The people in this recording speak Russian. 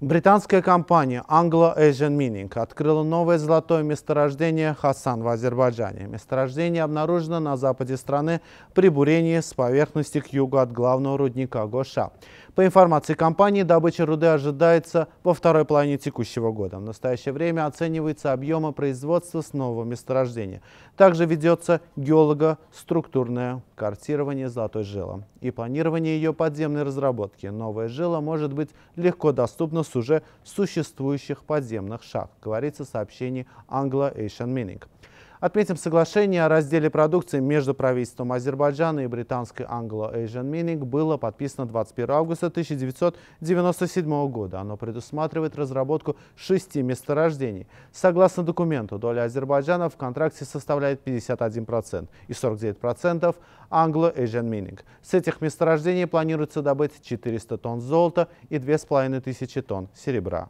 Британская компания Anglo-Asian Mining открыла новое золотое месторождение Хасан в Азербайджане. Месторождение обнаружено на западе страны при бурении с поверхности к югу от главного рудника Гоша. По информации компании, добыча руды ожидается во второй половине текущего года. В настоящее время оцениваются объемы производства с нового месторождения. Также ведется геолого-структурное картирование золотой жилы и планирование ее подземной разработки. Новая жила может быть легко доступна с уже существующих подземных шахт, говорится в сообщении Anglo Asian Mining. Отметим соглашение о разделе продукции между правительством Азербайджана и британской Anglo-Asian Mining было подписано 21 августа 1997 года. Оно предусматривает разработку шести месторождений. Согласно документу, доля Азербайджана в контракте составляет 51% и 49% Anglo-Asian Mining. С этих месторождений планируется добыть 400 тонн золота и 2500 тонн серебра.